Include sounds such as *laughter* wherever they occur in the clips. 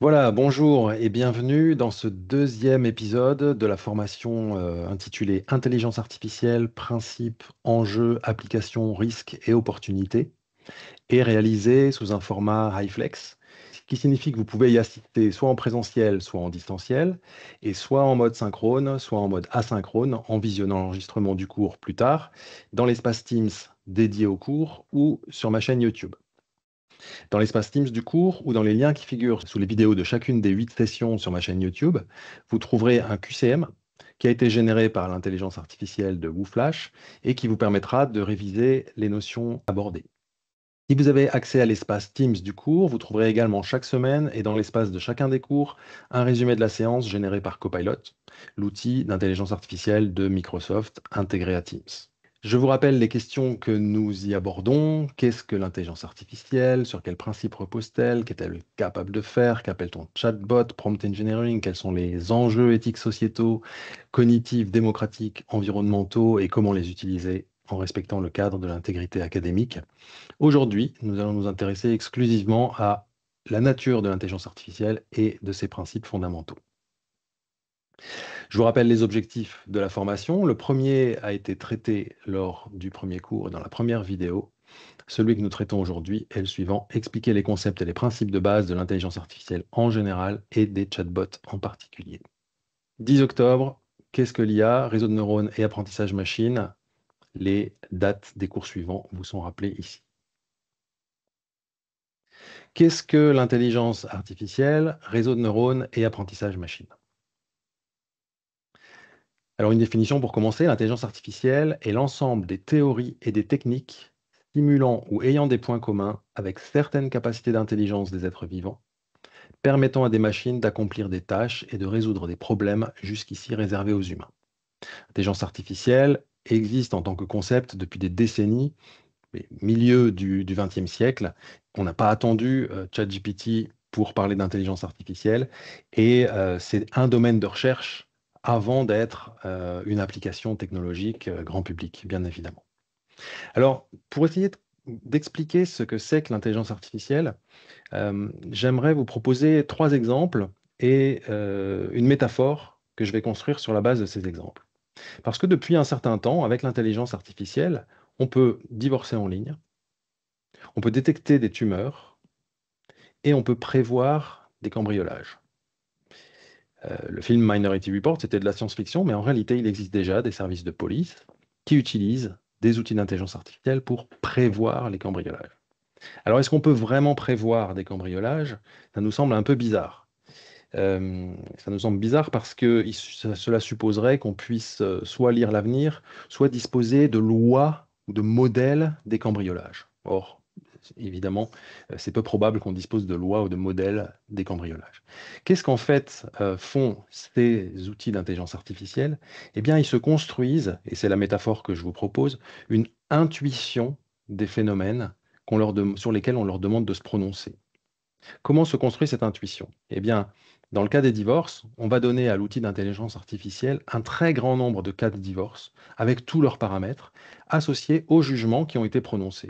Voilà, bonjour et bienvenue dans ce deuxième épisode de la formation euh, intitulée Intelligence artificielle, principes, enjeux, applications, risques et opportunités, et réalisée sous un format HyFlex, ce qui signifie que vous pouvez y assister soit en présentiel, soit en distanciel, et soit en mode synchrone, soit en mode asynchrone, en visionnant l'enregistrement du cours plus tard, dans l'espace Teams dédié au cours ou sur ma chaîne YouTube. Dans l'espace Teams du cours ou dans les liens qui figurent sous les vidéos de chacune des huit sessions sur ma chaîne YouTube, vous trouverez un QCM qui a été généré par l'intelligence artificielle de WooFlash et qui vous permettra de réviser les notions abordées. Si vous avez accès à l'espace Teams du cours, vous trouverez également chaque semaine et dans l'espace de chacun des cours un résumé de la séance généré par Copilot, l'outil d'intelligence artificielle de Microsoft intégré à Teams. Je vous rappelle les questions que nous y abordons. Qu'est-ce que l'intelligence artificielle Sur quels principes repose-t-elle Qu'est-elle capable de faire Qu'appelle-t-on chatbot, prompt engineering Quels sont les enjeux éthiques sociétaux, cognitifs, démocratiques, environnementaux et comment les utiliser en respectant le cadre de l'intégrité académique Aujourd'hui, nous allons nous intéresser exclusivement à la nature de l'intelligence artificielle et de ses principes fondamentaux. Je vous rappelle les objectifs de la formation. Le premier a été traité lors du premier cours et dans la première vidéo. Celui que nous traitons aujourd'hui est le suivant, expliquer les concepts et les principes de base de l'intelligence artificielle en général et des chatbots en particulier. 10 octobre, qu'est-ce que l'IA, réseau de neurones et apprentissage machine Les dates des cours suivants vous sont rappelées ici. Qu'est-ce que l'intelligence artificielle, réseau de neurones et apprentissage machine alors une définition pour commencer, l'intelligence artificielle est l'ensemble des théories et des techniques stimulant ou ayant des points communs avec certaines capacités d'intelligence des êtres vivants, permettant à des machines d'accomplir des tâches et de résoudre des problèmes jusqu'ici réservés aux humains. L'intelligence artificielle existe en tant que concept depuis des décennies, mais milieu du XXe siècle. On n'a pas attendu euh, ChatGPT pour parler d'intelligence artificielle, et euh, c'est un domaine de recherche avant d'être euh, une application technologique euh, grand public, bien évidemment. Alors, pour essayer d'expliquer ce que c'est que l'intelligence artificielle, euh, j'aimerais vous proposer trois exemples et une métaphore que je vais construire sur la base de ces exemples. Parce que depuis un certain temps, avec l'intelligence artificielle, on peut divorcer en ligne, on peut détecter des tumeurs et on peut prévoir des cambriolages. Euh, le film Minority Report, c'était de la science-fiction, mais en réalité, il existe déjà des services de police qui utilisent des outils d'intelligence artificielle pour prévoir les cambriolages. Alors, est-ce qu'on peut vraiment prévoir des cambriolages Ça nous semble un peu bizarre. Euh, ça nous semble bizarre parce que cela supposerait qu'on puisse euh, soit lire l'avenir, soit disposer de lois ou de modèles des cambriolages. Or, évidemment, euh, c'est peu probable qu'on dispose de lois ou de modèles des cambriolages. Qu'est-ce qu'en fait euh, font ces outils d'intelligence artificielle Eh bien, ils se construisent, et c'est la métaphore que je vous propose, une intuition des phénomènes sur lesquels on leur demande de se prononcer. Comment se construit cette intuition Eh bien, dans le cas des divorces, on va donner à l'outil d'intelligence artificielle un très grand nombre de cas de divorce, avec tous leurs paramètres, associés aux jugements qui ont été prononcés.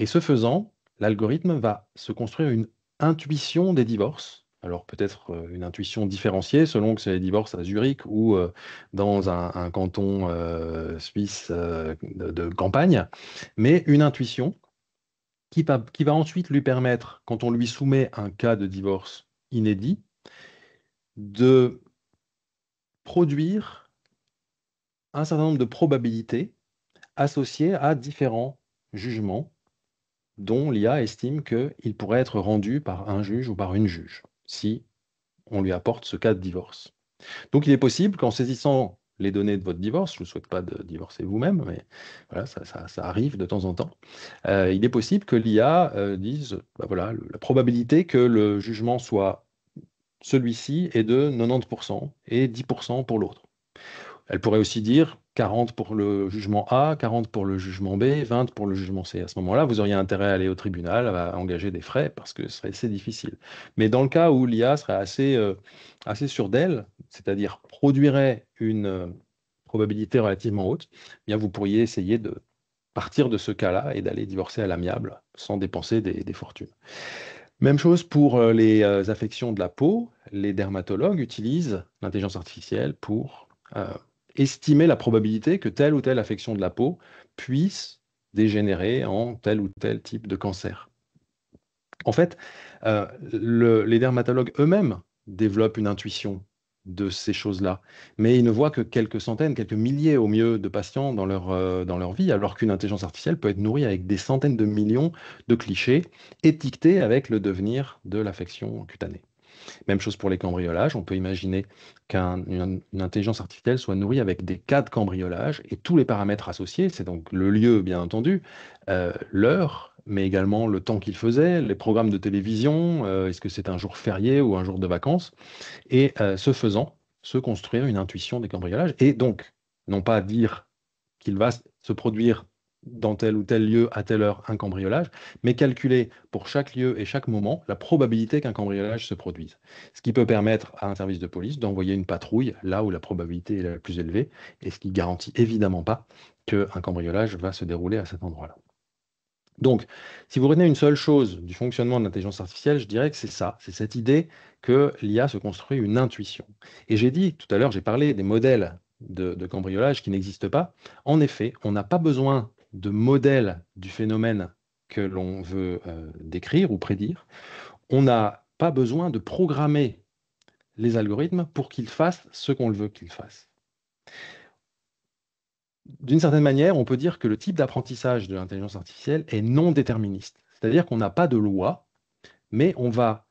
Et ce faisant, l'algorithme va se construire une intuition des divorces. Alors peut-être euh, une intuition différenciée selon que c'est les divorces à Zurich ou euh, dans un, canton euh, suisse de, campagne, mais une intuition qui va ensuite lui permettre, quand on lui soumet un cas de divorce inédit, de produire un certain nombre de probabilités associées à différents jugements dont l'IA estime qu'il pourrait être rendu par un juge ou par une juge, si on lui apporte ce cas de divorce. Donc il est possible qu'en saisissant les données de votre divorce, je ne souhaite pas de divorcer vous-même, mais voilà, ça, arrive de temps en temps, euh, il est possible que l'IA euh, dise, bah voilà, la probabilité que le jugement soit celui-ci est de 90% et 10% pour l'autre. Elle pourrait aussi dire 40 pour le jugement A, 40 pour le jugement B, 20 pour le jugement C. À ce moment-là, vous auriez intérêt à aller au tribunal, à engager des frais, parce que ce serait assez difficile. Mais dans le cas où l'IA serait assez, euh, assez sûre d'elle, c'est-à-dire produirait une euh, probabilité relativement haute, eh bien vous pourriez essayer de partir de ce cas-là et d'aller divorcer à l'amiable sans dépenser des, fortunes. Même chose pour euh, les affections de la peau. Les dermatologues utilisent l'intelligence artificielle pour estimer la probabilité que telle ou telle affection de la peau puisse dégénérer en tel ou tel type de cancer. En fait, euh, les dermatologues eux-mêmes développent une intuition de ces choses-là. Mais ils ne voient que quelques centaines, quelques milliers au mieux de patients dans leur, euh, dans leur vie, alors qu'une intelligence artificielle peut être nourrie avec des centaines de millions de clichés étiquetés avec le devenir de l'affection cutanée. Même chose pour les cambriolages. On peut imaginer qu'une intelligence artificielle soit nourrie avec des cas de cambriolage et tous les paramètres associés. C'est donc le lieu, bien entendu, euh, l'heure, mais également le temps qu'il faisait, les programmes de télévision, euh, est-ce que c'est un jour férié ou un jour de vacances, et euh, ce faisant, se construire une intuition des cambriolages, et donc, non pas dire qu'il va se produire dans tel ou tel lieu à telle heure un cambriolage, mais calculer pour chaque lieu et chaque moment la probabilité qu'un cambriolage se produise. Ce qui peut permettre à un service de police d'envoyer une patrouille là où la probabilité est la plus élevée, et ce qui garantit évidemment pas qu'un cambriolage va se dérouler à cet endroit-là. Donc, si vous retenez une seule chose du fonctionnement de l'intelligence artificielle, je dirais que c'est ça, c'est cette idée que l'IA se construit une intuition. Et j'ai dit tout à l'heure, j'ai parlé des modèles de cambriolage qui n'existent pas. En effet, on n'a pas besoin de modèle du phénomène que l'on veut euh, décrire ou prédire, on n'a pas besoin de programmer les algorithmes pour qu'ils fassent ce qu'on veut qu'ils fassent. D'une certaine manière, on peut dire que le type d'apprentissage de l'intelligence artificielle est non déterministe, c'est-à-dire qu'on n'a pas de loi, mais on va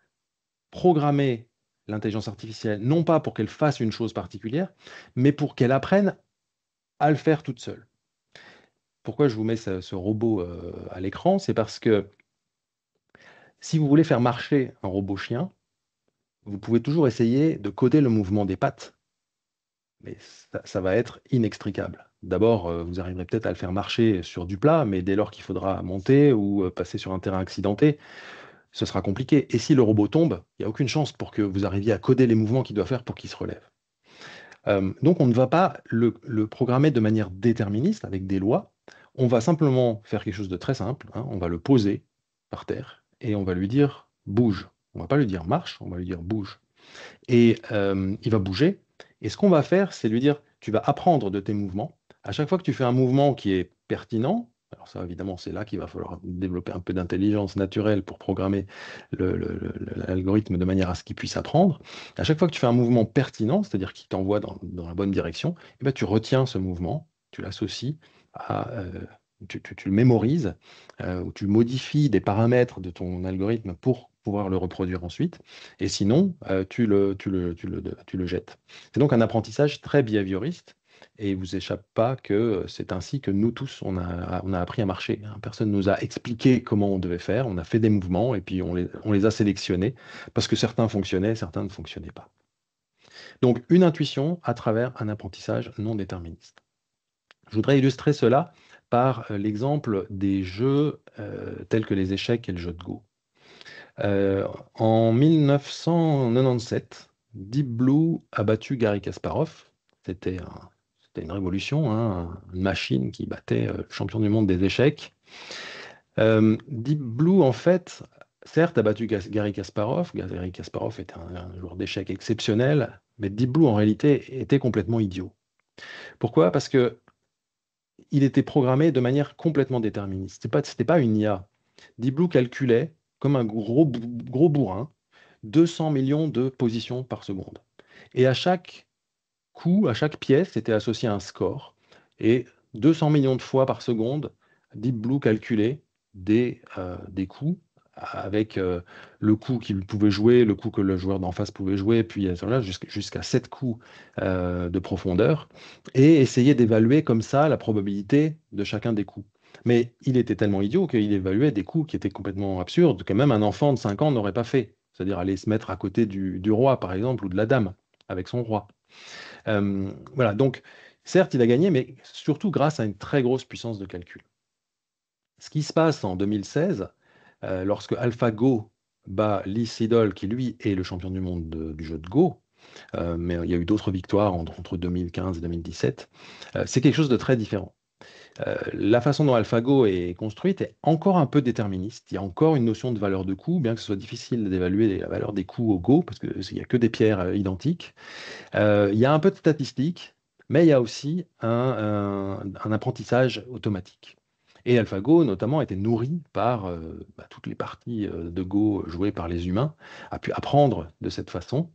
programmer l'intelligence artificielle non pas pour qu'elle fasse une chose particulière, mais pour qu'elle apprenne à le faire toute seule pourquoi je vous mets ce, robot euh, à l'écran C'est parce que si vous voulez faire marcher un robot chien, vous pouvez toujours essayer de coder le mouvement des pattes, mais ça, va être inextricable. D'abord, euh, vous arriverez peut-être à le faire marcher sur du plat, mais dès lors qu'il faudra monter ou euh, passer sur un terrain accidenté, ce sera compliqué. Et si le robot tombe, il n'y a aucune chance pour que vous arriviez à coder les mouvements qu'il doit faire pour qu'il se relève. donc on ne va pas le programmer de manière déterministe avec des lois, on va simplement faire quelque chose de très simple. Hein. on va le poser par terre et on va lui dire bouge. On va pas lui dire marche, on va lui dire bouge. Et euh, il va bouger. Et ce qu'on va faire, c'est lui dire tu vas apprendre de tes mouvements. À chaque fois que tu fais un mouvement qui est pertinent, alors ça évidemment c'est là qu'il va falloir développer un peu d'intelligence naturelle pour programmer l'algorithme de manière à ce qu'il puisse apprendre. À chaque fois que tu fais un mouvement pertinent, c'est-à-dire qui t'envoie dans, la bonne direction, et eh bien tu retiens ce mouvement, tu l'associes euh, tu, le mémorises euh, ou tu modifies des paramètres de ton algorithme pour pouvoir le reproduire ensuite, et sinon, euh, tu, le, jettes. C'est donc un apprentissage très behavioriste, et il vous échappe pas que c'est ainsi que nous tous, on a, on a appris à marcher. Hein. Personne ne nous a expliqué comment on devait faire, on a fait des mouvements, et puis on les, on les a sélectionnés, parce que certains fonctionnaient, certains ne fonctionnaient pas. Donc une intuition à travers un apprentissage non déterministe. Je voudrais illustrer cela par euh, l'exemple des jeux euh, tels que les échecs et le jeu de Go. Euh, en 1997, Deep Blue a battu Gary Kasparov. C'était une révolution, hein, une machine qui battait le champion du monde des échecs. Deep Blue, en fait, certes, a battu Gary Kasparov. Gary Kasparov était un joueur d'échecs exceptionnel, mais Deep Blue, en réalité, était complètement idiot. Pourquoi Parce que il était programmé de manière complètement déterministe. Ce n'était pas, une IA. Deep Blue calculait, comme un gros, gros bourrin, 200 millions de positions par seconde. Et à chaque coup, à chaque pièce, était associé un score. Et 200 millions de fois par seconde, Deep Blue calculait des, euh, des avec euh, le coup qu'il pouvait jouer, le coup que le joueur d'en face pouvait jouer, puis euh, jusqu'à 7 coups euh, de profondeur, et essayer d'évaluer comme ça la probabilité de chacun des coups. Mais il était tellement idiot qu'il évaluait des coups qui étaient complètement absurdes, que même un enfant de 5 ans n'aurait pas fait. C'est-à-dire aller se mettre à côté du, roi, par exemple, ou de la dame, avec son roi. voilà, donc certes, il a gagné, mais surtout grâce à une très grosse puissance de calcul. Ce qui se passe en 2016, euh, lorsque AlphaGo bat Lee Sedol, qui lui est le champion du monde du jeu de Go, euh, mais il y a eu d'autres victoires entre, 2015 et 2017, euh, c'est quelque chose de très différent. la façon dont AlphaGo est construite est encore un peu déterministe. Il y a encore une notion de valeur de coût, bien que ce soit difficile d'évaluer la valeur des coûts au Go, parce qu'il n'y a que des pierres identiques. il y a un peu de statistique, mais il y a aussi un apprentissage automatique. Et AlphaGo, notamment, a été nourri par euh, bah, toutes les parties euh, de Go jouées par les humains, a pu apprendre de cette façon.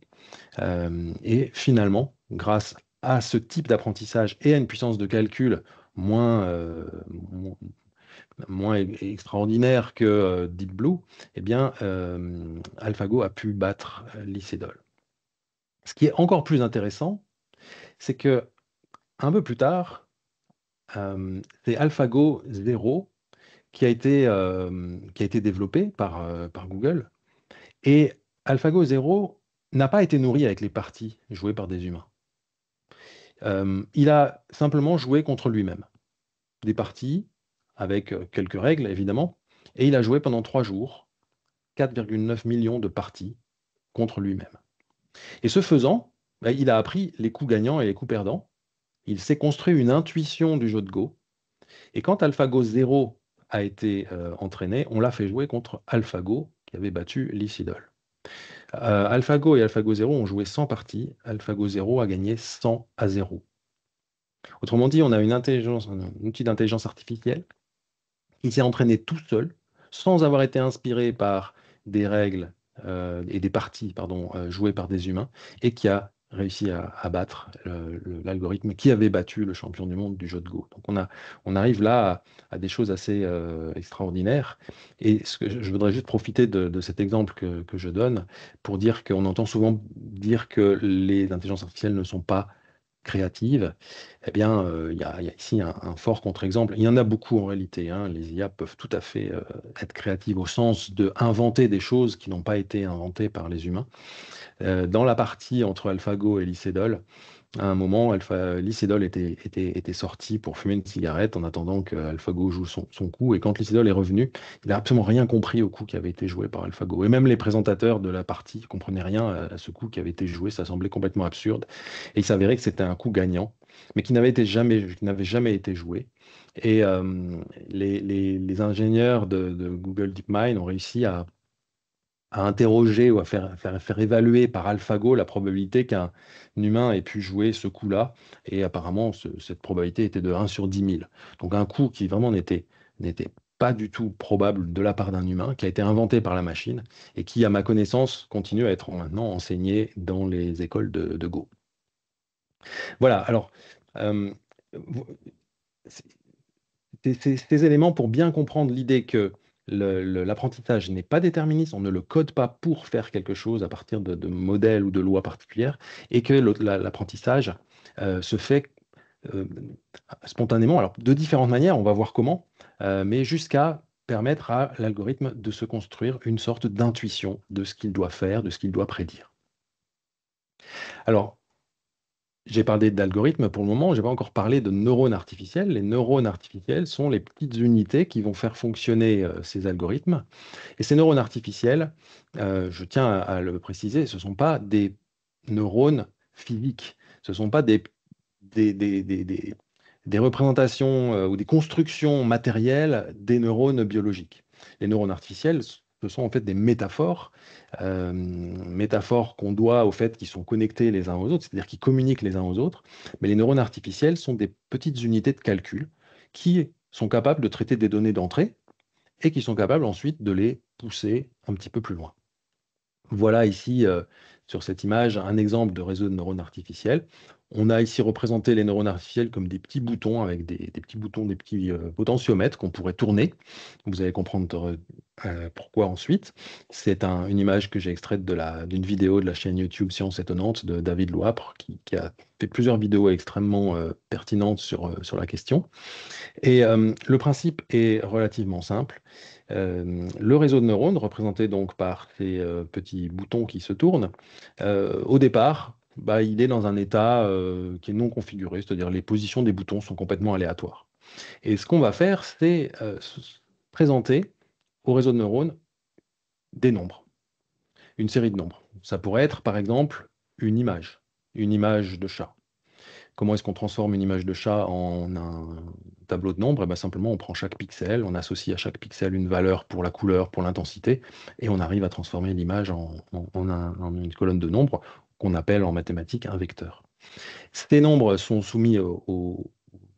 Euh, et finalement, grâce à ce type d'apprentissage et à une puissance de calcul moins, extraordinaire que Deep Blue, eh bien, AlphaGo a pu battre l'Icedol. Ce qui est encore plus intéressant, c'est que un peu plus tard, euh, c'est AlphaGo Zero qui a été, euh, qui a été développé par, euh, par Google. Et AlphaGo Zero n'a pas été nourri avec les parties jouées par des humains. il a simplement joué contre lui-même. Des parties avec quelques règles, évidemment. Et il a joué pendant trois jours 4,9 millions de parties contre lui-même. Et ce faisant, bah, il a appris les coups gagnants et les coups perdants il s'est construit une intuition du jeu de Go. Et quand AlphaGo 0 a été euh, entraîné, on l'a fait jouer contre AlphaGo, qui avait battu Lee euh, AlphaGo et AlphaGo 0 ont joué 100 parties. AlphaGo 0 a gagné 100 à 0. Autrement dit, on a une intelligence, un outil d'intelligence artificielle qui s'est entraîné tout seul, sans avoir été inspiré par des règles euh, et des parties jouées par des humains, et qui a réussi à, battre l'algorithme qui avait battu le champion du monde du jeu de Go. Donc on, a, on arrive là à, des choses assez euh, extraordinaires. Et ce que je voudrais juste profiter de, cet exemple que, que, je donne pour dire qu'on entend souvent dire que les intelligences artificielles ne sont pas créative, eh bien, euh, il y, a, ici un, fort contre-exemple. Il y en a beaucoup en réalité. Hein. Les IA peuvent tout à fait euh, être créatives au sens de inventer des choses qui n'ont pas été inventées par les humains. Euh, dans la partie entre AlphaGo et Lycédol à un moment, Alpha était, sorti pour fumer une cigarette en attendant que AlphaGo joue son, coup. Et quand Lycédol est revenu, il n'a absolument rien compris au coup qui avait été joué par AlphaGo. Et même les présentateurs de la partie ne comprenaient rien à, ce coup qui avait été joué. Ça semblait complètement absurde. Et il s'avérait que c'était un coup gagnant, mais qui n'avait jamais, jamais été joué. Et euh, les, ingénieurs de Google DeepMind ont réussi à à interroger ou à faire, faire, évaluer par AlphaGo la probabilité qu'un humain ait pu jouer ce coup-là. Et apparemment, cette probabilité était de 1 sur 10 000. Donc un coup qui vraiment n'était pas du tout probable de la part d'un humain, qui a été inventé par la machine et qui, à ma connaissance, continue à être maintenant enseigné dans les écoles de, Go. Voilà, alors, euh, ces, éléments pour bien comprendre l'idée que L'apprentissage n'est pas déterministe, on ne le code pas pour faire quelque chose à partir de, modèles ou de lois particulières, et que l'apprentissage euh, se fait euh, spontanément, alors de différentes manières, on va voir comment, euh, mais jusqu'à permettre à l'algorithme de se construire une sorte d'intuition de ce qu'il doit faire, de ce qu'il doit prédire. Alors, j'ai parlé d'algorithmes pour le moment, je n'ai pas encore parlé de neurones artificiels. Les neurones artificiels sont les petites unités qui vont faire fonctionner euh, ces algorithmes. Et ces neurones artificiels, euh, je tiens à, le préciser, ce ne sont pas des neurones physiques, ce ne sont pas des, des, représentations euh, ou des constructions matérielles des neurones biologiques. Les neurones artificiels ce sont en fait des métaphores, euh, métaphores qu'on doit au fait qu'ils sont connectés les uns aux autres, c'est-à-dire qu'ils communiquent les uns aux autres. Mais les neurones artificiels sont des petites unités de calcul qui sont capables de traiter des données d'entrée et qui sont capables ensuite de les pousser un petit peu plus loin. Voilà ici euh, sur cette image un exemple de réseau de neurones artificiels. On a ici représenté les neurones artificiels comme des petits boutons avec des, petits boutons, des petits euh, potentiomètres qu'on pourrait tourner. Vous allez comprendre euh, pourquoi ensuite. C'est une image que j'ai extraite d'une vidéo de la chaîne YouTube Science étonnante de David Loapre, qui, a fait plusieurs vidéos extrêmement euh, pertinentes sur, sur la question. Et le principe est relativement simple. Euh, le réseau de neurones, représenté donc par ces euh, petits boutons qui se tournent, euh, au départ, bah, il est dans un état qui est non configuré, c'est-à-dire les positions des boutons sont complètement aléatoires. Et ce qu'on va faire, c'est présenter au réseau de neurones des nombres, une série de nombres. Ça pourrait être, par exemple, une image, une image de chat. Comment est-ce qu'on transforme une image de chat en un tableau de nombres eh ben, Simplement, on prend chaque pixel, on associe à chaque pixel une valeur pour la couleur, pour l'intensité, et on arrive à transformer l'image en, une colonne de nombres qu'on appelle en mathématiques un vecteur. Ces nombres sont soumis au, au,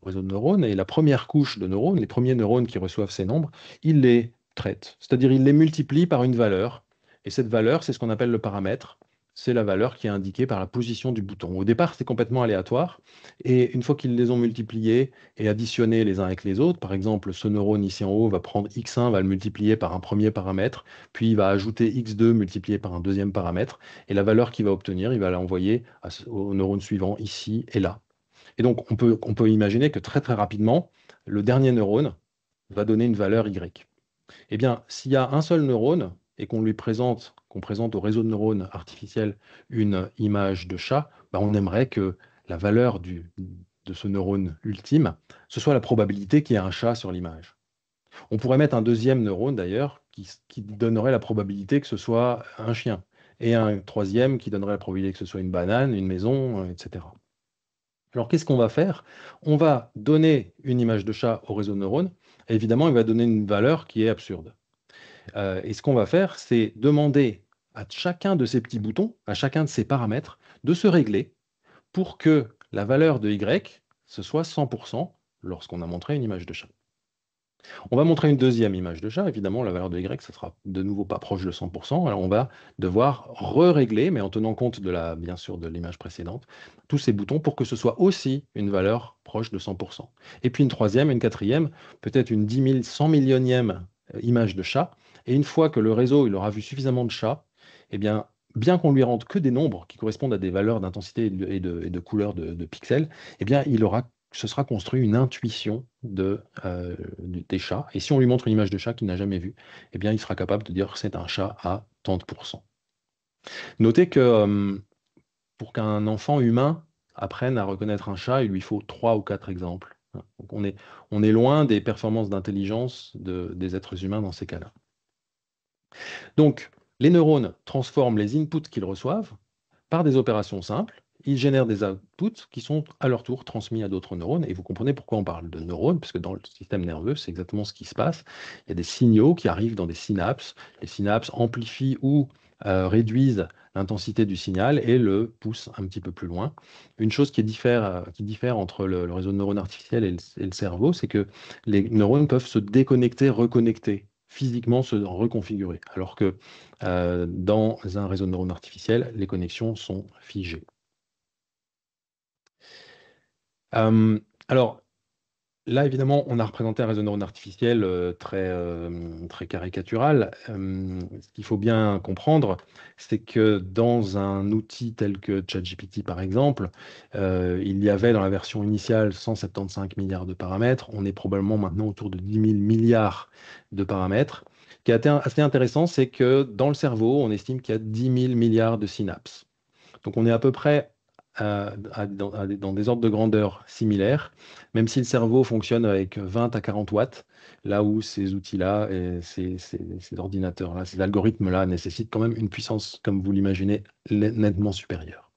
réseau de neurones, et la première couche de neurones, les premiers neurones qui reçoivent ces nombres, ils les traitent, c'est-à-dire ils les multiplient par une valeur, et cette valeur, c'est ce qu'on appelle le paramètre, c'est la valeur qui est indiquée par la position du bouton. Au départ, c'est complètement aléatoire. Et une fois qu'ils les ont multipliés et additionnés les uns avec les autres, par exemple, ce neurone ici en haut va prendre x1, va le multiplier par un premier paramètre, puis il va ajouter x2 multiplié par un deuxième paramètre. Et la valeur qu'il va obtenir, il va l'envoyer au neurone suivant ici et là. Et donc, on peut, on peut imaginer que très très rapidement, le dernier neurone va donner une valeur y. Eh bien, s'il y a un seul neurone et qu'on lui présente on présente au réseau de neurones artificiels une image de chat, bah, on aimerait que la valeur de ce neurone ultime, ce soit la probabilité qu'il y ait un chat sur l'image. On pourrait mettre un deuxième neurone d'ailleurs qui, donnerait la probabilité que ce soit un chien, et un troisième qui donnerait la probabilité que ce soit une banane, une maison, euh, etc. Alors qu'est-ce qu'on va faire On va donner une image de chat au réseau de neurones, et évidemment il va donner une valeur qui est absurde. Euh, et ce qu'on va faire, c'est demander à chacun de ces petits boutons, à chacun de ces paramètres, de se régler pour que la valeur de y, ce soit 100% lorsqu'on a montré une image de chat. On va montrer une deuxième image de chat. Évidemment, la valeur de y, ça sera de nouveau pas proche de 100%. Alors, on va devoir re-régler, mais en tenant compte, de la, bien sûr, de l'image précédente, tous ces boutons pour que ce soit aussi une valeur proche de 100%. Et puis une troisième, une quatrième, peut-être une 10 100 millionième image de chat. Et une fois que le réseau il aura vu suffisamment de chats, eh bien, bien qu'on lui rende que des nombres qui correspondent à des valeurs d'intensité et de, couleur de, pixels, eh bien, il aura, ce sera construit une intuition euh, de, des chats. Et si on lui montre une image de chat qu'il n'a jamais vue, eh bien, il sera capable de dire que c'est un chat à 30%. Notez que euh, pour qu'un enfant humain apprenne à reconnaître un chat, il lui faut trois ou quatre exemples. on, est, on est loin des performances d'intelligence des êtres humains dans ces cas-là. Donc, les neurones transforment les inputs qu'ils reçoivent par des opérations simples. Ils génèrent des outputs qui sont à leur tour transmis à d'autres neurones. Et vous comprenez pourquoi on parle de neurones, puisque dans le système nerveux, c'est exactement ce qui se passe. Il y a des signaux qui arrivent dans des synapses. Les synapses amplifient ou euh, réduisent l'intensité du signal et le poussent un petit peu plus loin. Une chose qui diffère, euh, entre le, réseau de neurones artificiels et le cerveau, c'est que les neurones peuvent se déconnecter, reconnecter physiquement se reconfigurer. Alors que euh, dans un réseau de neurones artificiels, les connexions sont figées. alors, Là, évidemment, on a représenté un réseau de artificiel euh, très, euh, très caricatural. Euh, ce qu'il faut bien comprendre, c'est que dans un outil tel que ChatGPT, par exemple, il y avait dans la version initiale 175 milliards de paramètres. On est probablement maintenant autour de 10 000 milliards de paramètres. Ce qui est assez intéressant, c'est que dans le cerveau, on estime qu'il y a 10 000 milliards de synapses. Donc on est à peu près dans, des ordres de grandeur similaires, même si le cerveau fonctionne avec 20 à 40 watts, là où ces outils-là, ces, ordinateurs-là, ces algorithmes-là nécessitent quand même une puissance, comme vous l'imaginez, nettement supérieure.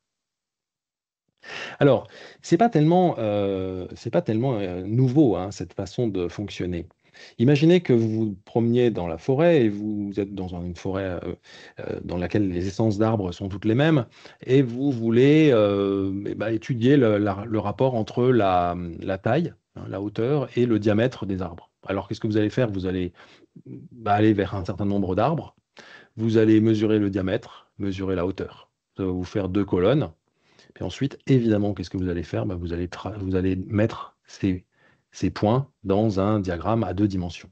Alors, ce n'est pas tellement, euh, pas tellement euh, nouveau, hein, cette façon de fonctionner. Imaginez que vous vous promeniez dans la forêt et vous êtes dans une forêt euh, euh, dans laquelle les essences d'arbres sont toutes les mêmes et vous voulez euh, eh ben, étudier le, rapport entre la, taille, hein, la hauteur et le diamètre des arbres. Alors qu'est-ce que vous allez faire Vous allez bah, aller vers un certain nombre d'arbres, vous allez mesurer le diamètre, mesurer la hauteur. Ça va vous faire deux colonnes. Et ensuite, évidemment, qu'est-ce que vous allez faire bah, vous, allez vous allez mettre ces ces points dans un diagramme à deux dimensions.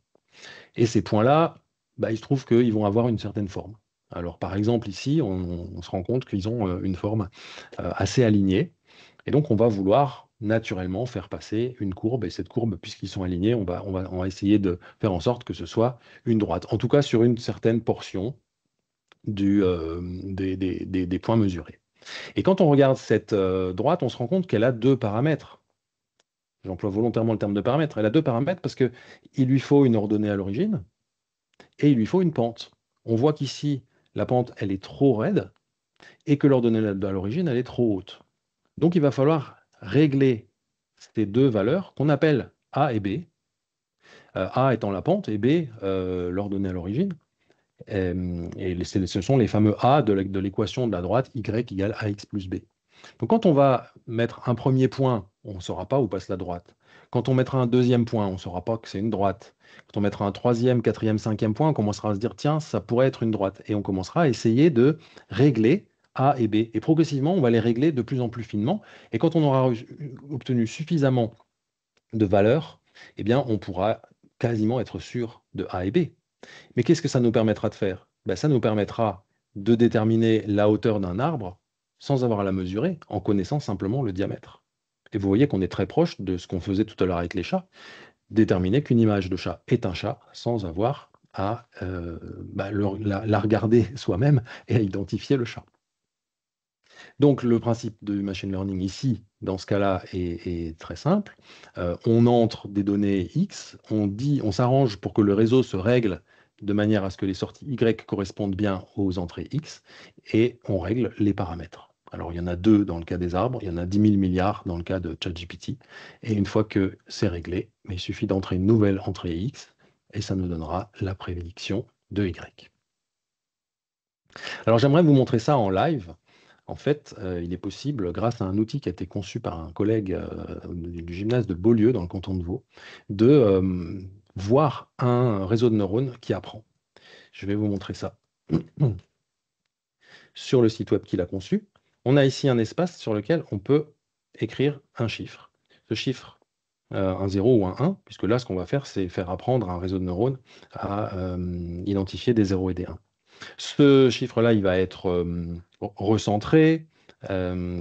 Et ces points-là, bah, il se trouve qu'ils vont avoir une certaine forme. Alors par exemple ici, on, se rend compte qu'ils ont euh, une forme euh, assez alignée, et donc on va vouloir naturellement faire passer une courbe, et cette courbe, puisqu'ils sont alignés, on va, on, va, essayer de faire en sorte que ce soit une droite, en tout cas sur une certaine portion du, euh, des, points mesurés. Et quand on regarde cette droite, on se rend compte qu'elle a deux paramètres. J'emploie volontairement le terme de paramètre. Elle a deux paramètres parce qu'il lui faut une ordonnée à l'origine et il lui faut une pente. On voit qu'ici, la pente, elle est trop raide et que l'ordonnée à l'origine, elle est trop haute. Donc il va falloir régler ces deux valeurs qu'on appelle A et B, euh, A étant la pente et B euh, l'ordonnée à l'origine. Euh, et, ce sont les fameux A de l'équation de la droite Y égale AX plus B. Donc quand on va mettre un premier point on ne saura pas où passe la droite. Quand on mettra un deuxième point, on ne saura pas que c'est une droite. Quand on mettra un troisième, quatrième, cinquième point, on commencera à se dire, tiens, ça pourrait être une droite. Et on commencera à essayer de régler A et B. Et progressivement, on va les régler de plus en plus finement. Et quand on aura obtenu suffisamment de valeurs, eh bien, on pourra quasiment être sûr de A et B. Mais qu'est-ce que ça nous permettra de faire ben, Ça nous permettra de déterminer la hauteur d'un arbre sans avoir à la mesurer, en connaissant simplement le diamètre. Et vous voyez qu'on est très proche de ce qu'on faisait tout à l'heure avec les chats, déterminer qu'une image de chat est un chat sans avoir à euh, bah, la, regarder *laughs* soi-même et à identifier le chat. Donc le principe du machine learning ici, dans ce cas-là, est, très simple. Euh, on entre des données X, on dit, on s'arrange pour que le réseau se règle de manière à ce que les sorties Y correspondent bien aux entrées X, et on règle les paramètres. Alors, il y en a deux dans le cas des arbres, il y en a 10 000 milliards dans le cas de ChatGPT. Et une fois que c'est réglé, ben, il suffit d'entrer une nouvelle entrée X et ça nous donnera la prédiction de Y. Alors, j'aimerais vous montrer ça en live. En fait, euh, il est possible, grâce à un outil qui a été conçu par un collègue euh, du gymnase de Beaulieu, dans le canton de Vaud, de euh, voir un réseau de neurones qui apprend. Je vais vous montrer ça *clears throat* sur le site web qu'il a conçu on a ici un espace sur lequel on peut écrire un chiffre. Ce chiffre, euh, un 0 ou un 1, puisque là, ce qu'on va faire, c'est faire apprendre un réseau de neurones à euh, identifier des 0 et des 1. Ce chiffre-là, il va être euh, recentré,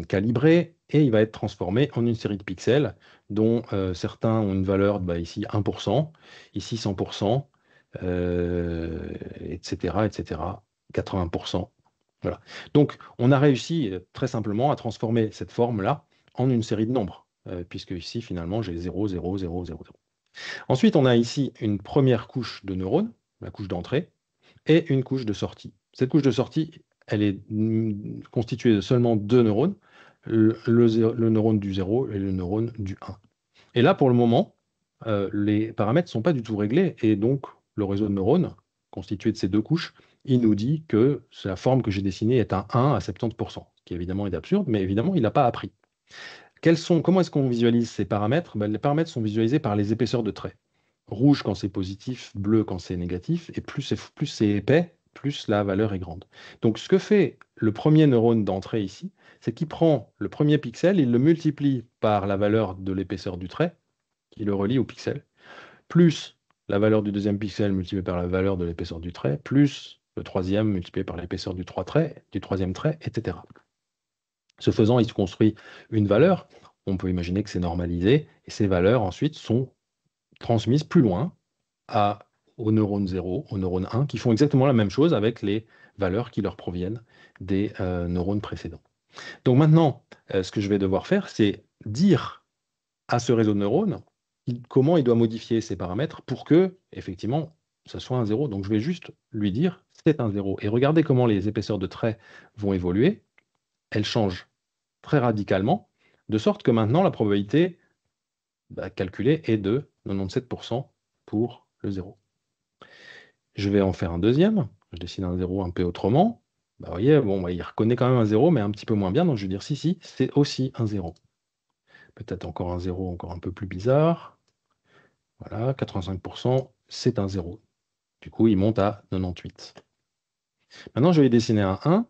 calibré, et il va être transformé en une série de pixels, dont certains ont une valeur, bah, ici 1%, ici 100%, etc., etc., 80%, donc, on a réussi euh, très simplement à transformer cette forme-là en une série de nombres, euh, puisque ici, finalement, j'ai 0, 0, 0, 0, 0. Ensuite, on a ici une première couche de neurones, la couche d'entrée, et une couche de sortie. Cette couche de sortie, elle est mm, constituée de seulement deux neurones, le, neurone du 0 et le neurone du 1. Et là, pour le moment, euh, les paramètres ne sont pas du tout réglés, et donc le réseau de neurones, constitué de ces deux couches, il nous dit que la forme que j'ai dessinée est un 1 à 70%, ce qui évidemment est absurde, mais évidemment, il n'a pas appris. Quels sont, comment est-ce qu'on visualise ces paramètres ben, Les paramètres sont visualisés par les épaisseurs de traits. Rouge quand c'est positif, bleu quand c'est négatif, et plus c'est épais, plus la valeur est grande. Donc ce que fait le premier neurone d'entrée ici, c'est qu'il prend le premier pixel, il le multiplie par la valeur de l'épaisseur du trait, qui le relie au pixel, plus la valeur du deuxième pixel multipliée par la valeur de l'épaisseur du trait, plus le troisième multiplié par l'épaisseur du, du troisième trait, etc. Ce faisant, il se construit une valeur. On peut imaginer que c'est normalisé, et ces valeurs ensuite sont transmises plus loin à, aux neurones 0, au neurone 1, qui font exactement la même chose avec les valeurs qui leur proviennent des euh, neurones précédents. Donc maintenant, euh, ce que je vais devoir faire, c'est dire à ce réseau de neurones comment il doit modifier ses paramètres pour que, effectivement, ça soit un 0. Donc je vais juste lui dire c'est un 0, Et regardez comment les épaisseurs de traits vont évoluer. Elles changent très radicalement, de sorte que maintenant la probabilité bah, calculée est de 97% pour le 0. Je vais en faire un deuxième. Je dessine un 0 un peu autrement. Bah, vous voyez, bon, bah, il reconnaît quand même un 0, mais un petit peu moins bien. Donc je vais dire si, si, c'est aussi un 0. Peut-être encore un 0 encore un peu plus bizarre. Voilà, 85%, c'est un 0, Du coup, il monte à 98. Maintenant, je vais dessiner un 1.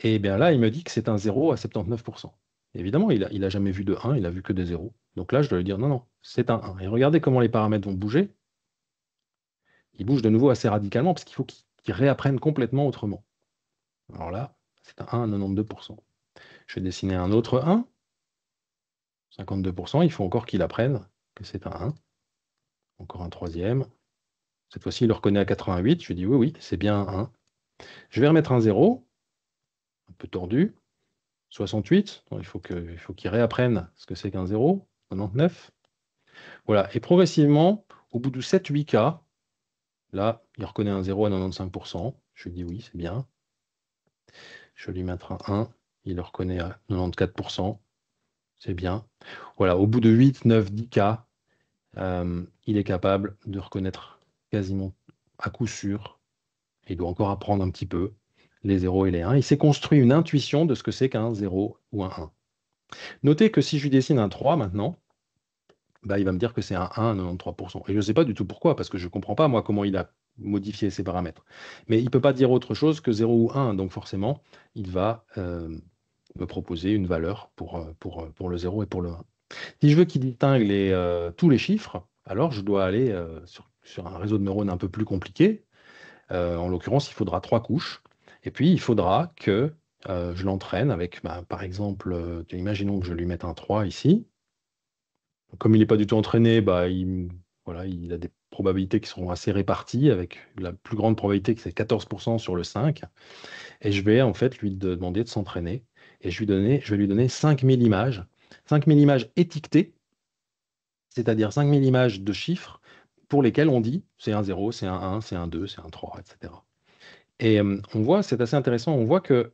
Et bien là, il me dit que c'est un 0 à 79%. Évidemment, il n'a jamais vu de 1, il a vu que des 0. Donc là, je dois lui dire non, non, c'est un 1. Et regardez comment les paramètres vont bouger. Ils bougent de nouveau assez radicalement parce qu'il faut qu'ils réapprennent complètement autrement. Alors là, c'est un 1 à 92%. Je vais dessiner un autre 1. 52%, il faut encore qu'il apprenne que c'est un 1. Encore un troisième, cette fois-ci, il le reconnaît à 88. Je lui dis oui, oui, c'est bien un 1. Je vais remettre un 0, un peu tordu. 68, il faut qu'il réapprenne ce que c'est qu'un 0. 99. Voilà. Et progressivement, au bout de 7-8 cas, là, il reconnaît un 0 à 95%. Je lui dis oui, c'est bien. Je lui mettre un 1. Il le reconnaît à 94%. C'est bien. Voilà, au bout de 8, 9, 10 cas, euh, il est capable de reconnaître quasiment à coup sûr. Il doit encore apprendre un petit peu les 0 et les 1. Il s'est construit une intuition de ce que c'est qu'un 0 ou un 1. Notez que si je lui dessine un 3 maintenant, bah, il va me dire que c'est un 1 à 93%. Et je ne sais pas du tout pourquoi, parce que je ne comprends pas, moi, comment il a modifié ses paramètres. Mais il ne peut pas dire autre chose que 0 ou 1, donc forcément, il va euh, me proposer une valeur pour, euh, euh, pour, le 0 et pour le 1. Si je veux qu'il distingue les, tous les chiffres, alors je dois aller sur sur un réseau de neurones un peu plus compliqué. Euh, en l'occurrence, il faudra trois couches. Et puis, il faudra que euh, je l'entraîne avec, bah, par exemple, euh, imaginons que je lui mette un 3 ici. Comme il n'est pas du tout entraîné, bah, il, voilà, il a des probabilités qui seront assez réparties, avec la plus grande probabilité que c'est 14% sur le 5. Et je vais en fait lui demander de s'entraîner. Et je, lui je vais lui donner 5000 images. 5000 images étiquetées, c'est-à-dire 5000 images de chiffres pour lesquels on dit c'est un 0, c'est un 1, c'est un 2, c'est un 3, etc. Et euh, on voit, c'est assez intéressant, on voit qu'il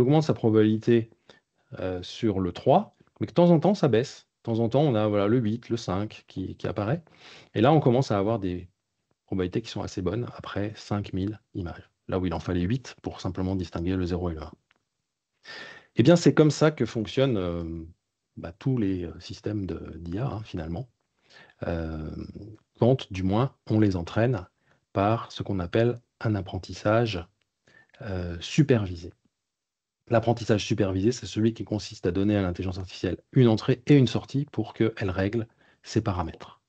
augmente sa probabilité euh, sur le 3, mais que de temps en temps, ça baisse. De temps en temps, on a le 8, le 5 qui, apparaît. Et là, on commence à avoir des probabilités qui sont assez bonnes après 5000 images. Là où il en fallait 8 pour simplement distinguer le 0 et le 1. Et eh bien, c'est comme ça que fonctionnent euh, bah, tous les systèmes d'IA, hein, finalement. Euh, quand du moins on les entraîne par ce qu'on appelle un apprentissage euh, supervisé. L'apprentissage supervisé, c'est celui qui consiste à donner à l'intelligence artificielle une entrée et une sortie pour qu'elle règle ses paramètres.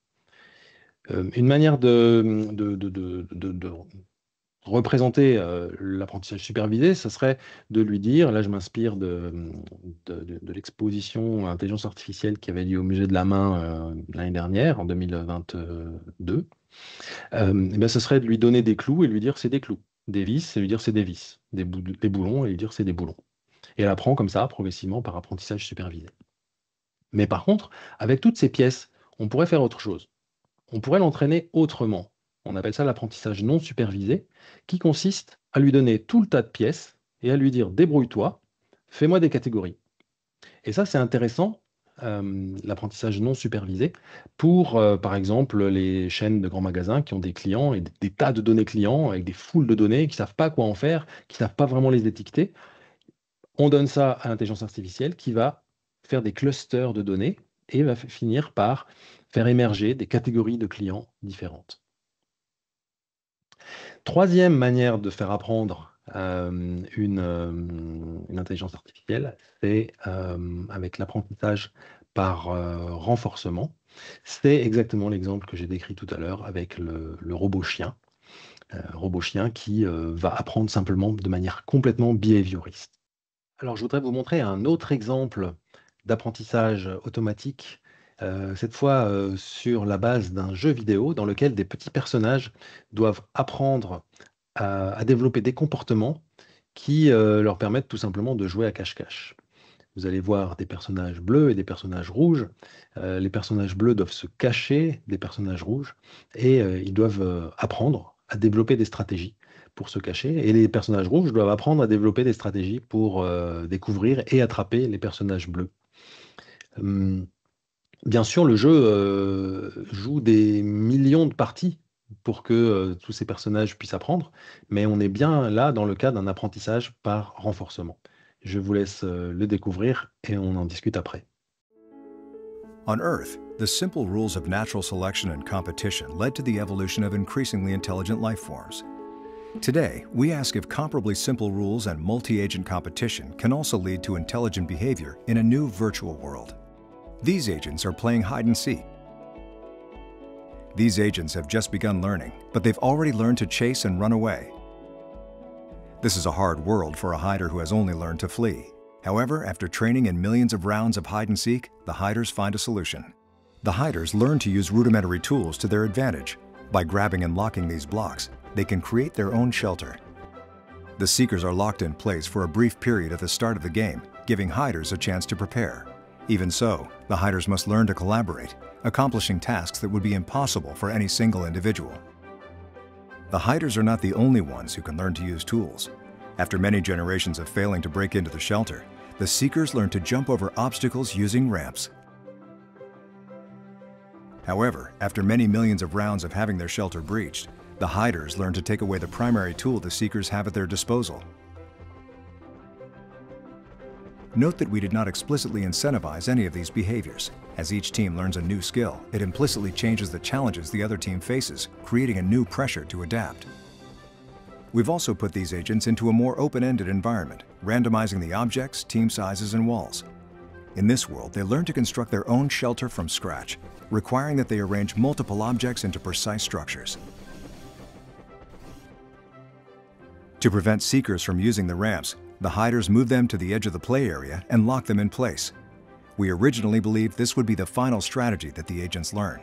Euh, une manière de, représenter euh, l'apprentissage supervisé, ce serait de lui dire, là je m'inspire de, de, l'exposition intelligence artificielle qui avait lieu au musée de la main euh, l'année dernière, en 2022, et euh, eh ben, ce serait de lui donner des clous et lui dire c'est des clous, des vis et lui dire c'est des vis, des, des boulons et lui dire c'est des boulons. Et elle apprend comme ça, progressivement, par apprentissage supervisé. Mais par contre, avec toutes ces pièces, on pourrait faire autre chose. On pourrait l'entraîner autrement on appelle ça l'apprentissage non supervisé, qui consiste à lui donner tout le tas de pièces et à lui dire débrouille-toi, fais-moi des catégories. Et ça, c'est intéressant, euh, l'apprentissage non supervisé, pour, euh, par exemple, les chaînes de grands magasins qui ont des clients et des tas de données clients, avec des foules de données, qui ne savent pas quoi en faire, qui ne savent pas vraiment les étiqueter. On donne ça à l'intelligence artificielle qui va faire des clusters de données et va finir par faire émerger des catégories de clients différentes. Troisième manière de faire apprendre euh, euh, une, intelligence artificielle, c'est euh, avec l'apprentissage par renforcement. C'est exactement l'exemple que j'ai décrit tout à l'heure avec le, le robot chien. robot chien qui va apprendre simplement de manière complètement behavioriste. Alors je voudrais vous montrer un autre exemple d'apprentissage automatique euh, cette fois euh, sur la base d'un jeu vidéo dans lequel des petits personnages doivent apprendre à, développer des comportements qui euh, leur permettent tout simplement de jouer à cache-cache. Vous allez voir des personnages bleus et des personnages rouges. les personnages bleus doivent se cacher des personnages rouges et ils doivent apprendre à développer des stratégies pour se cacher. Et les personnages rouges doivent apprendre à développer des stratégies pour découvrir et attraper les personnages bleus. Hum, bien sûr, le jeu euh, joue des millions de parties pour que euh, tous ces personnages puissent apprendre, mais on est bien là dans le cas d'un apprentissage par renforcement. Je vous laisse euh, le découvrir et on en discute après. On Earth, the simple rules of natural selection and competition led to the evolution of increasingly intelligent life forms. Today, we ask if comparably simple rules and multi-agent competition can also lead to intelligent behavior in a new virtual world. These agents are playing hide and seek. These agents have just begun learning, but they've already learned to chase and run away. This is a hard world for a hider who has only learned to flee. However, after training in millions of rounds of hide and seek, the hiders find a solution. The hiders learn to use rudimentary tools to their advantage. By grabbing and locking these blocks, they can create their own shelter. The seekers are locked in place for a brief period at the start of the game, giving hiders a chance to prepare. Even so, the hiders must learn to collaborate, accomplishing tasks that would be impossible for any single individual. The hiders are not the only ones who can learn to use tools. After many generations of failing to break into the shelter, the seekers learn to jump over obstacles using ramps. However, after many millions of rounds of having their shelter breached, the hiders learn to take away the primary tool the seekers have at their disposal, Note that we did not explicitly incentivize any of these behaviors. As each team learns a new skill, it implicitly changes the challenges the other team faces, creating a new pressure to adapt. We've also put these agents into a more open-ended environment, randomizing the objects, team sizes, and walls. In this world, they learn to construct their own shelter from scratch, requiring that they arrange multiple objects into precise structures. To prevent seekers from using the ramps, the hiders move them to the edge of the play area and lock them in place. We originally believed this would be the final strategy that the agents learn.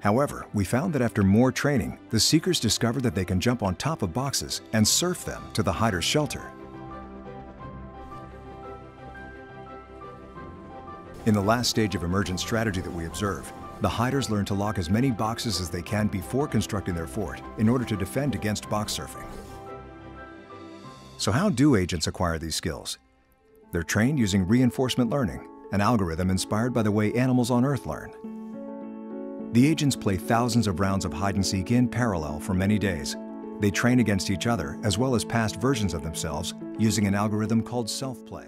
However, we found that after more training, the Seekers discovered that they can jump on top of boxes and surf them to the hider's shelter. In the last stage of emergent strategy that we observe, the hiders learn to lock as many boxes as they can before constructing their fort in order to defend against box surfing. So how do agents acquire these skills? They're trained using reinforcement learning, an algorithm inspired by the way animals on Earth learn. The agents play thousands of rounds of hide-and-seek in parallel for many days. They train against each other, as well as past versions of themselves, using an algorithm called self-play.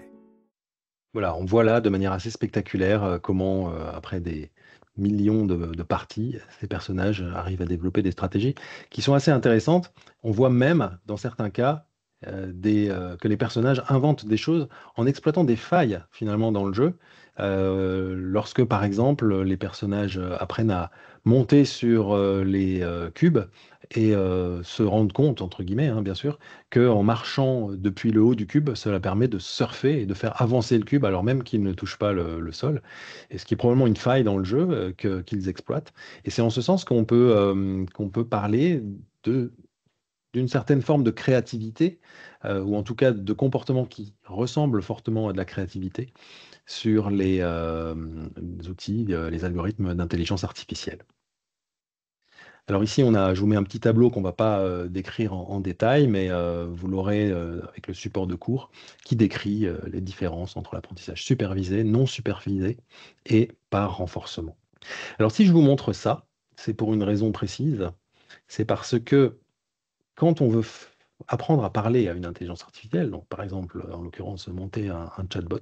Voilà, on voit là de manière assez spectaculaire euh, comment, euh, après des millions de, parties, ces personnages arrivent à développer des stratégies qui sont assez intéressantes. On voit même, dans certains cas, euh, des, euh, que les personnages inventent des choses en exploitant des failles finalement dans le jeu. Euh, lorsque par exemple les personnages apprennent à monter sur les cubes et se rendent compte, entre guillemets, hein, bien sûr, qu'en marchant depuis le haut du cube, cela permet de surfer et de faire avancer le cube alors même qu'il ne touche pas le, sol, et ce qui est probablement une faille dans le jeu qu'ils exploitent. Et c'est en ce sens qu'on peut, qu'on peut parler de une certaine forme de créativité, euh, ou en tout cas de comportement qui ressemble fortement à de la créativité, sur les, euh, outils, euh, les algorithmes d'intelligence artificielle. Alors ici, on a, je vous mets un petit tableau qu'on ne va pas décrire en, détail, mais vous l'aurez avec le support de cours qui décrit les différences entre l'apprentissage supervisé, non supervisé et par renforcement. Alors si je vous montre ça, c'est pour une raison précise, c'est parce que quand on veut apprendre à parler à une intelligence artificielle, donc par exemple, en l'occurrence, monter un, chatbot,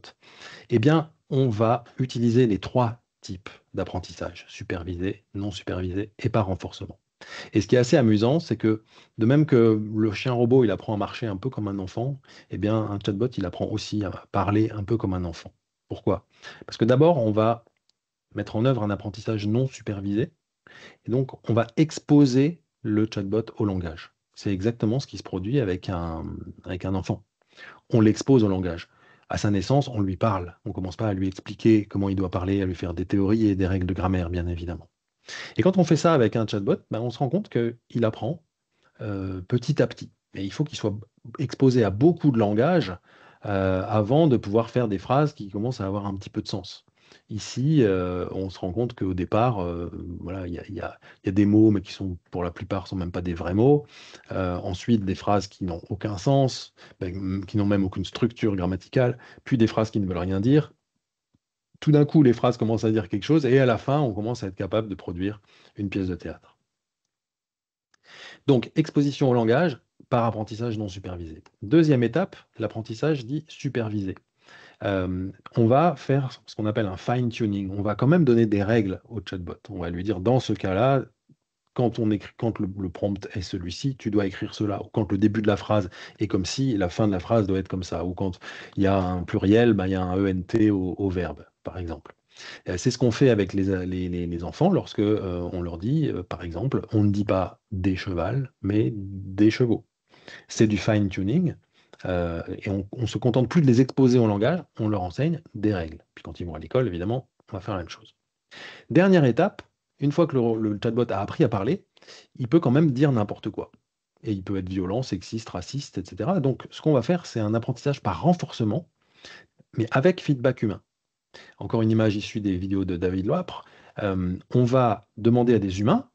eh bien, on va utiliser les trois types d'apprentissage, supervisé, non supervisé et par renforcement. Et ce qui est assez amusant, c'est que de même que le chien robot, il apprend à marcher un peu comme un enfant, eh bien, un chatbot, il apprend aussi à parler un peu comme un enfant. Pourquoi Parce que d'abord, on va mettre en œuvre un apprentissage non supervisé, et donc on va exposer le chatbot au langage. C'est exactement ce qui se produit avec un, avec un enfant. On l'expose au langage. À sa naissance, on lui parle. On ne commence pas à lui expliquer comment il doit parler, à lui faire des théories et des règles de grammaire, bien évidemment. Et quand on fait ça avec un chatbot, ben, on se rend compte qu'il apprend euh, petit à petit. Mais il faut qu'il soit exposé à beaucoup de langage euh, avant de pouvoir faire des phrases qui commencent à avoir un petit peu de sens. Ici, euh, on se rend compte qu'au départ, euh, voilà, il y a, des mots, mais qui sont pour la plupart sont même pas des vrais mots. Euh, ensuite, des phrases qui n'ont aucun sens, ben, qui n'ont même aucune structure grammaticale, puis des phrases qui ne veulent rien dire. Tout d'un coup, les phrases commencent à dire quelque chose, et à la fin, on commence à être capable de produire une pièce de théâtre. Donc, exposition au langage par apprentissage non supervisé. Deuxième étape, l'apprentissage dit supervisé. Euh, on va faire ce qu'on appelle un fine-tuning. On va quand même donner des règles au chatbot. On va lui dire, dans ce cas-là, quand, on écrit, quand le, prompt est celui-ci, tu dois écrire cela. Ou quand le début de la phrase est comme si la fin de la phrase doit être comme ça. Ou quand il y a un pluriel, bah, il y a un ENT au, verbe, par exemple. Euh, c'est ce qu'on fait avec les, enfants lorsque euh, on leur dit, par exemple, on ne dit pas des chevaux, mais des chevaux. C'est du fine-tuning, euh, et on, ne se contente plus de les exposer au langage, on leur enseigne des règles. Puis quand ils vont à l'école, évidemment, on va faire la même chose. Dernière étape, une fois que le, chatbot a appris à parler, il peut quand même dire n'importe quoi. Et il peut être violent, sexiste, raciste, etc. Donc ce qu'on va faire, c'est un apprentissage par renforcement, mais avec feedback humain. Encore une image issue des vidéos de David Loapre. Euh, on va demander à des humains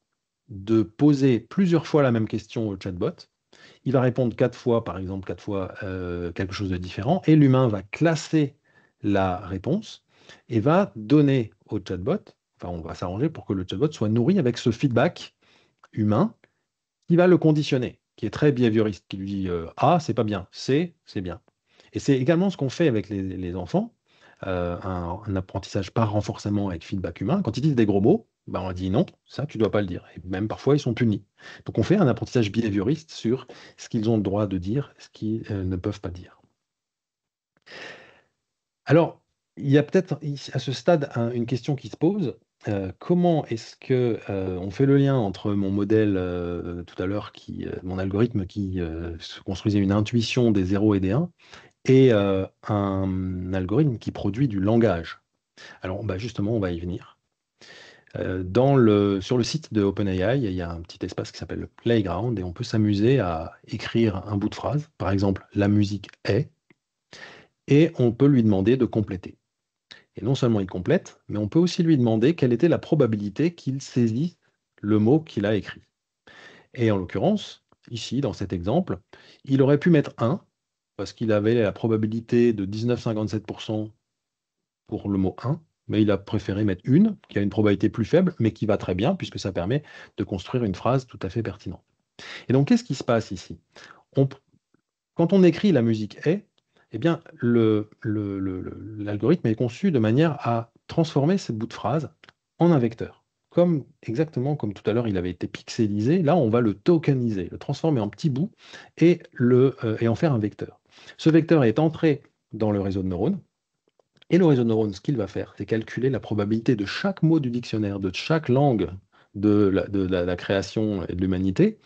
de poser plusieurs fois la même question au chatbot il va répondre quatre fois, par exemple, quatre fois euh, quelque chose de différent, et l'humain va classer la réponse et va donner au chatbot, enfin on va s'arranger pour que le chatbot soit nourri avec ce feedback humain il va le conditionner, qui est très behavioriste, qui lui dit euh, ah, c'est pas bien, C, c'est bien. Et c'est également ce qu'on fait avec les, enfants, euh, un, un, apprentissage par renforcement avec feedback humain. Quand ils disent des gros mots, on bah, on dit non, ça, tu dois pas le dire. Et même parfois, ils sont punis. Donc, on fait un apprentissage behavioriste sur ce qu'ils ont le droit de dire, ce qu'ils euh, ne peuvent pas dire. Alors, il y a peut-être à ce stade une question qui se pose. Euh, comment est-ce que euh, on fait le lien entre mon modèle tout à l'heure, mon algorithme qui construisait une intuition des 0 et des 1, et un algorithme qui produit du langage Alors, bah, justement, on va y venir. Euh, sur le site de OpenAI, il y a un petit espace qui s'appelle le Playground et on peut s'amuser à écrire un bout de phrase, par exemple la musique est, et on peut lui demander de compléter. Et non seulement il complète, mais on peut aussi lui demander quelle était la probabilité qu'il saisisse le mot qu'il a écrit. Et en l'occurrence, ici, dans cet exemple, il aurait pu mettre 1, parce qu'il avait la probabilité de 19,57% pour le mot 1, mais il a préféré mettre une, qui a une probabilité plus faible, mais qui va très bien, puisque ça permet de construire une phrase tout à fait pertinente. Et donc, qu'est-ce qui se passe ici Quand on écrit la musique est, eh bien, l'algorithme est conçu de manière à transformer ce bout de phrase en un vecteur. Comme, exactement comme tout à l'heure, il avait été pixelisé, là, on va le tokeniser, le transformer en petits bouts et, le, euh, et en faire un vecteur. Ce vecteur est entré dans le réseau de neurones, et le réseau de ce qu'il va faire, c'est calculer la probabilité de chaque mot du dictionnaire, de chaque langue de la, création et de l'humanité,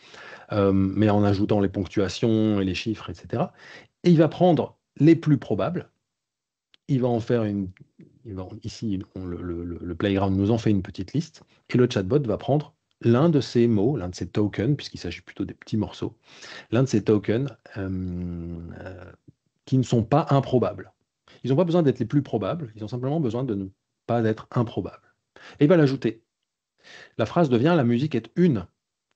euh, mais en ajoutant les ponctuations et les chiffres, etc. Et il va prendre les plus probables. Il va en faire une. ici, le, playground nous en fait une petite liste. Et le chatbot va prendre l'un de ces mots, l'un de ces tokens, puisqu'il s'agit plutôt des petits morceaux, l'un de ces tokens euh, euh, qui ne sont pas improbables. Ils n'ont pas besoin d'être les plus probables, ils ont simplement besoin de ne pas être improbables. Et il va l'ajouter. La phrase devient la musique est une.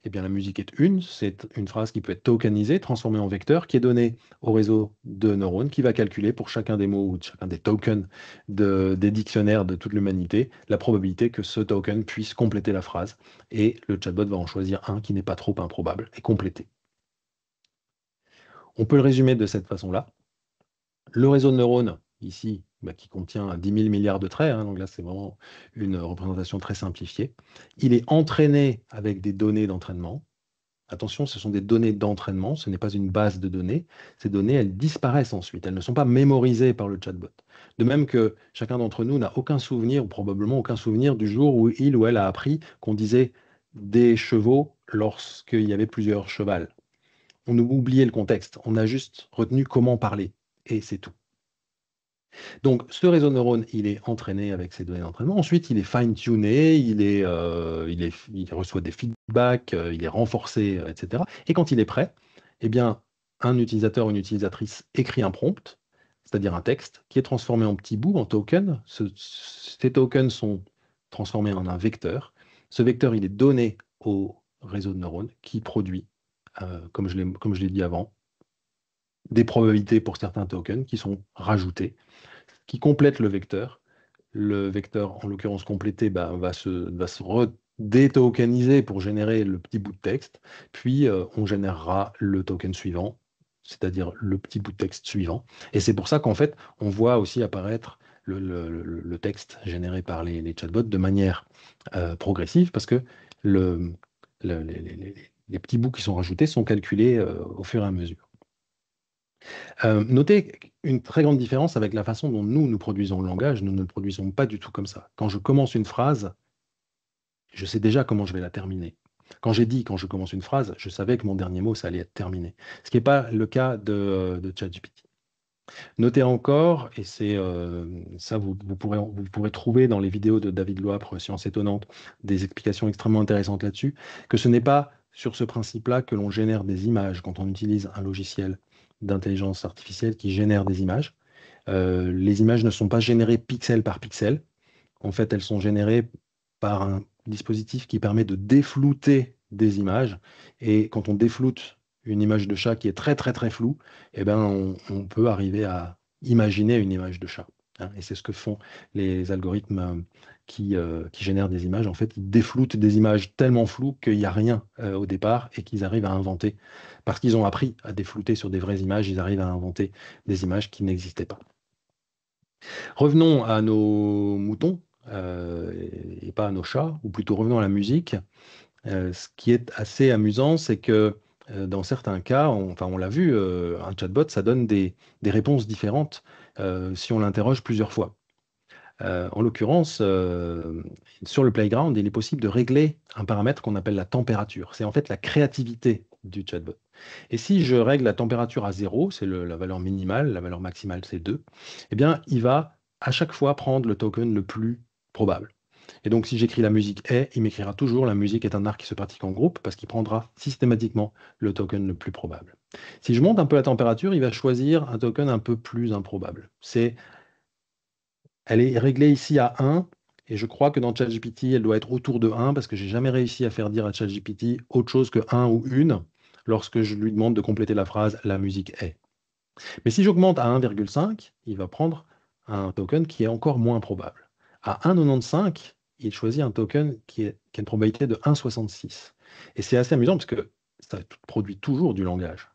Eh bien, la musique est une, c'est une phrase qui peut être tokenisée, transformée en vecteur, qui est donnée au réseau de neurones, qui va calculer pour chacun des mots ou chacun des tokens des dictionnaires de toute l'humanité la probabilité que ce token puisse compléter la phrase. Et le chatbot va en choisir un qui n'est pas trop improbable et compléter. On peut le résumer de cette façon-là. Le réseau de neurones ici, bah, qui contient 10 000 milliards de traits, hein, donc là c'est vraiment une représentation très simplifiée, il est entraîné avec des données d'entraînement. Attention, ce sont des données d'entraînement, ce n'est pas une base de données. Ces données, elles disparaissent ensuite, elles ne sont pas mémorisées par le chatbot. De même que chacun d'entre nous n'a aucun souvenir, ou probablement aucun souvenir, du jour où il ou elle a appris qu'on disait des chevaux lorsqu'il y avait plusieurs chevals. On oubliait le contexte, on a juste retenu comment parler, et c'est tout. Donc, ce réseau de neurones, il est entraîné avec ces données d'entraînement. Ensuite, il est fine-tuné, il, euh, reçoit des feedbacks, euh, il est renforcé, euh, etc. Et quand il est prêt, eh bien, un utilisateur ou une utilisatrice écrit un prompt, c'est-à-dire un texte, qui est transformé en petits bouts, en tokens. ces tokens sont transformés en un vecteur. Ce vecteur, il est donné au réseau de neurones qui produit, comme je l'ai dit avant, des probabilités pour certains tokens qui sont rajoutés, qui complètent le vecteur. Le vecteur, en l'occurrence complété, bah, va se, va détokeniser pour générer le petit bout de texte, puis euh, on générera le token suivant, c'est-à-dire le petit bout de texte suivant. Et c'est pour ça qu'en fait, on voit aussi apparaître le, texte généré par les, chatbots de manière euh, progressive, parce que les, petits bouts qui sont rajoutés sont calculés euh, au fur et à mesure. Euh, notez une très grande différence avec la façon dont nous, nous produisons le langage. Nous ne le produisons pas du tout comme ça. Quand je commence une phrase, je sais déjà comment je vais la terminer. Quand j'ai dit, quand je commence une phrase, je savais que mon dernier mot, ça allait être terminé. Ce qui n'est pas le cas de, euh, de ChatGPT. Notez encore, et c'est euh, ça, vous, pourrez, vous, pourrez, trouver dans les vidéos de David Loapre, Science étonnante, des explications extrêmement intéressantes là-dessus, que ce n'est pas sur ce principe-là que l'on génère des images quand on utilise un logiciel d'intelligence artificielle qui génère des images. Euh, les images ne sont pas générées pixel par pixel. En fait, elles sont générées par un dispositif qui permet de déflouter des images. Et quand on défloute une image de chat qui est très très très floue, eh ben on, peut arriver à imaginer une image de chat. Hein. et c'est ce que font les algorithmes euh, euh, qui, génèrent des images. En fait, ils défloutent des images tellement floues qu'il n'y a rien euh, au départ et qu'ils arrivent à inventer. Parce qu'ils ont appris à déflouter sur des vraies images, ils arrivent à inventer des images qui n'existaient pas. Revenons à nos moutons euh, et pas à nos chats, ou plutôt revenons à la musique. ce qui est assez amusant, c'est que dans certains cas, on, enfin on l'a vu, un chatbot, ça donne des, réponses différentes si on l'interroge plusieurs fois. Euh, en l'occurrence, euh, sur le playground, il est possible de régler un paramètre qu'on appelle la température. C'est en fait la créativité du chatbot. Et si je règle la température à zéro, c'est la valeur minimale, la valeur maximale c'est 2, eh bien, il va à chaque fois prendre le token le plus probable. Et donc, si j'écris la musique est, il m'écrira toujours la musique est un art qui se pratique en groupe parce qu'il prendra systématiquement le token le plus probable. Si je monte un peu la température, il va choisir un token un peu plus improbable. C'est elle est réglée ici à 1. Et je crois que dans ChatGPT, elle doit être autour de 1 parce que je j'ai jamais réussi à faire dire à ChatGPT autre chose que 1 ou 1 lorsque je lui demande de compléter la phrase la musique est. Mais si j'augmente à 1,5, il va prendre un token qui est encore moins probable. À 1,95, il choisit un token qui, a une probabilité de 1,66. Et c'est assez amusant parce que ça produit toujours du langage.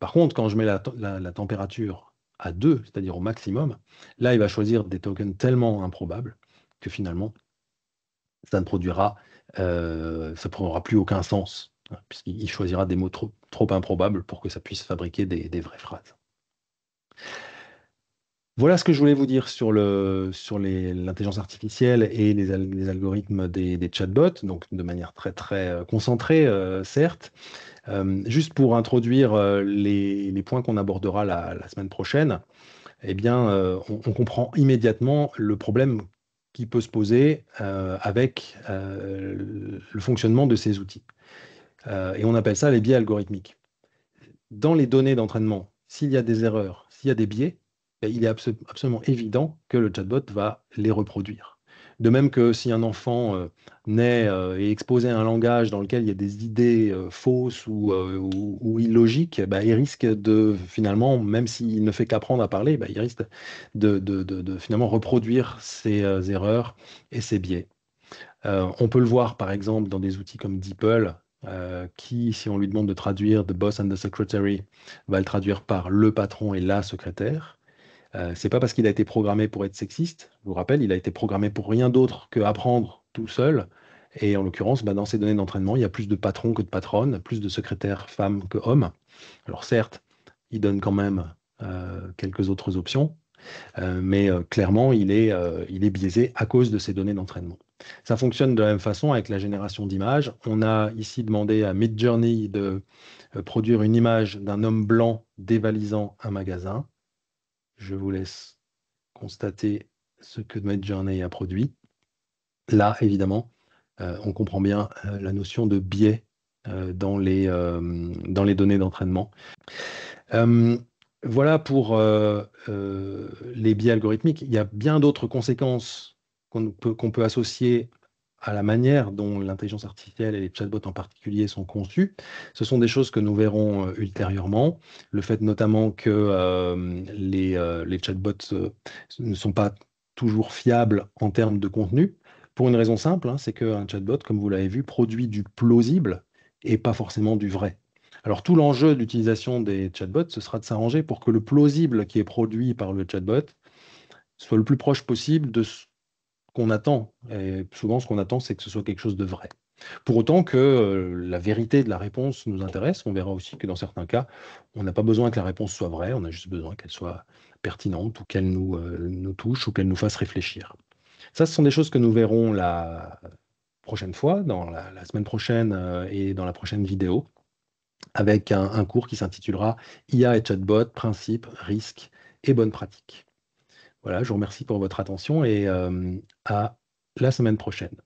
Par contre, quand je mets la température à deux, c'est-à-dire au maximum, là, il va choisir des tokens tellement improbables que finalement, ça ne produira, euh, ça prendra plus aucun sens, hein, puisqu'il choisira des mots trop, trop improbables pour que ça puisse fabriquer des vraies phrases. Voilà ce que je voulais vous dire sur le sur l'intelligence artificielle et les, algorithmes des, chatbots, donc de manière très très euh, concentrée, euh, certes. Euh, juste pour introduire les, points qu'on abordera la, semaine prochaine, eh bien, on, on, comprend immédiatement le problème qui peut se poser avec le fonctionnement de ces outils. et on appelle ça les biais algorithmiques. Dans les données d'entraînement, s'il y a des erreurs, s'il y a des biais, il est absolument évident que le chatbot va les reproduire. De même que si un enfant euh, naît euh, et est exposé à un langage dans lequel il y a des idées euh, fausses ou, ou, illogiques, bah, il risque de finalement, même s'il ne fait qu'apprendre à parler, bah, il risque de, finalement reproduire ses erreurs et ses biais. on peut le voir par exemple dans des outils comme DeepL, qui, si on lui demande de traduire The Boss and the Secretary, va le traduire par le patron et la secrétaire. Euh, c'est pas parce qu'il a été programmé pour être sexiste, je vous rappelle, il a été programmé pour rien d'autre que apprendre tout seul. Et en l'occurrence, bah, dans ces données d'entraînement, il y a plus de patrons que de patronnes, plus de secrétaires femmes que hommes. Alors certes, il donne quand même euh, quelques autres options, euh, mais clairement, il est, il est biaisé à cause de ces données d'entraînement. Ça fonctionne de la même façon avec la génération d'images. On a ici demandé à Midjourney de produire une image d'un homme blanc dévalisant un magasin je vous laisse constater ce que Journey a produit. Là, évidemment, euh, on comprend bien euh, la notion de biais euh, dans, les, dans les données d'entraînement. voilà pour les biais algorithmiques. Il y a bien d'autres conséquences qu'on peut, peut associer à la manière dont l'intelligence artificielle et les chatbots en particulier sont conçus. Ce sont des choses que nous verrons euh, ultérieurement. Le fait notamment que euh, euh, les, chatbots ne sont pas toujours fiables en termes de contenu, pour une raison simple, hein, c'est qu'un chatbot, comme vous l'avez vu, produit du plausible et pas forcément du vrai. Alors tout l'enjeu d'utilisation des chatbots, ce sera de s'arranger pour que le plausible qui est produit par le chatbot soit le plus proche possible de qu'on attend. Et souvent, ce qu'on attend, c'est que ce soit quelque chose de vrai. Pour autant que euh, la vérité de la réponse nous intéresse, on verra aussi que dans certains cas, on n'a pas besoin que la réponse soit vraie, on a juste besoin qu'elle soit pertinente ou qu'elle nous, euh, touche ou qu'elle nous fasse réfléchir. Ça, ce sont des choses que nous verrons la prochaine fois, dans la, semaine prochaine euh, et dans la prochaine vidéo, avec un, un cours qui s'intitulera IA et chatbot, principes, risques et bonnes pratiques. Voilà, je vous remercie pour votre attention et euh, à la semaine prochaine.